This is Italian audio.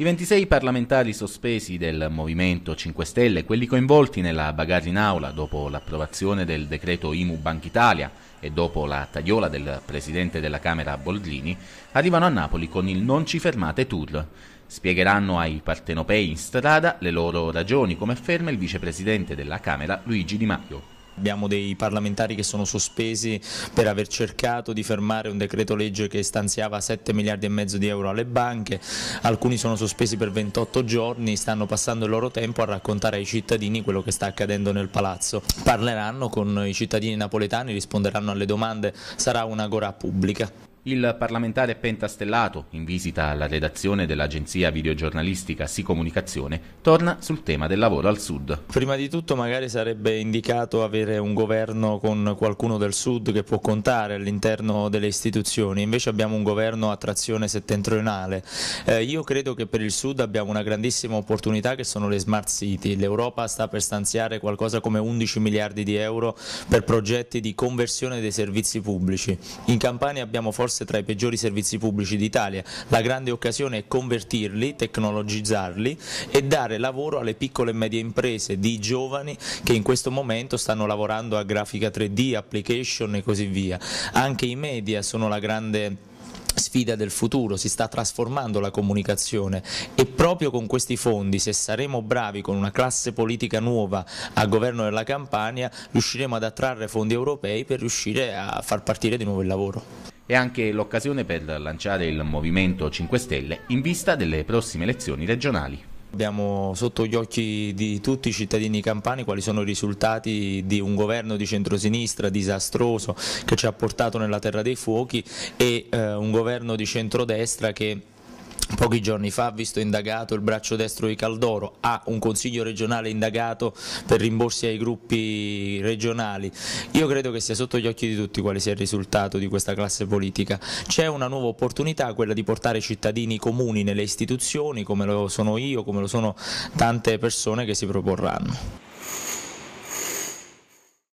I 26 parlamentari sospesi del Movimento 5 Stelle, quelli coinvolti nella bagarre in aula dopo l'approvazione del decreto IMU Banca Italia e dopo la tagliola del presidente della Camera Boldrini, arrivano a Napoli con il Non ci fermate tour. Spiegheranno ai partenopei in strada le loro ragioni, come afferma il vicepresidente della Camera Luigi Di Maio. Abbiamo dei parlamentari che sono sospesi per aver cercato di fermare un decreto legge che stanziava 7 miliardi e mezzo di euro alle banche, alcuni sono sospesi per 28 giorni, stanno passando il loro tempo a raccontare ai cittadini quello che sta accadendo nel palazzo. Parleranno con i cittadini napoletani, risponderanno alle domande, sarà un'agora pubblica. Il parlamentare pentastellato, in visita alla redazione dell'agenzia videogiornalistica Si Comunicazione, torna sul tema del lavoro al Sud. Prima di tutto magari sarebbe indicato avere un governo con qualcuno del Sud che può contare all'interno delle istituzioni, invece abbiamo un governo a trazione settentrionale. Eh, io credo che per il Sud abbiamo una grandissima opportunità che sono le smart city. L'Europa sta per stanziare qualcosa come 11 miliardi di euro per progetti di conversione dei servizi pubblici. In Campania abbiamo forse Poste tra i peggiori servizi pubblici d'Italia. La grande occasione è convertirli, tecnologizzarli e dare lavoro alle piccole e medie imprese di giovani che in questo momento stanno lavorando a grafica 3D, application e così via. Anche i media sono la grande sfida del futuro, si sta trasformando la comunicazione e proprio con questi fondi, se saremo bravi con una classe politica nuova a governo della Campania, riusciremo ad attrarre fondi europei per riuscire a far partire di nuovo il lavoro. È anche l'occasione per lanciare il Movimento 5 Stelle in vista delle prossime elezioni regionali. Abbiamo sotto gli occhi di tutti i cittadini campani quali sono i risultati di un governo di centrosinistra disastroso che ci ha portato nella terra dei fuochi e eh, un governo di centrodestra che Pochi giorni fa ha visto indagato il braccio destro di Caldoro, ha un consiglio regionale indagato per rimborsi ai gruppi regionali. Io credo che sia sotto gli occhi di tutti quale sia il risultato di questa classe politica. C'è una nuova opportunità, quella di portare cittadini comuni nelle istituzioni, come lo sono io, come lo sono tante persone che si proporranno.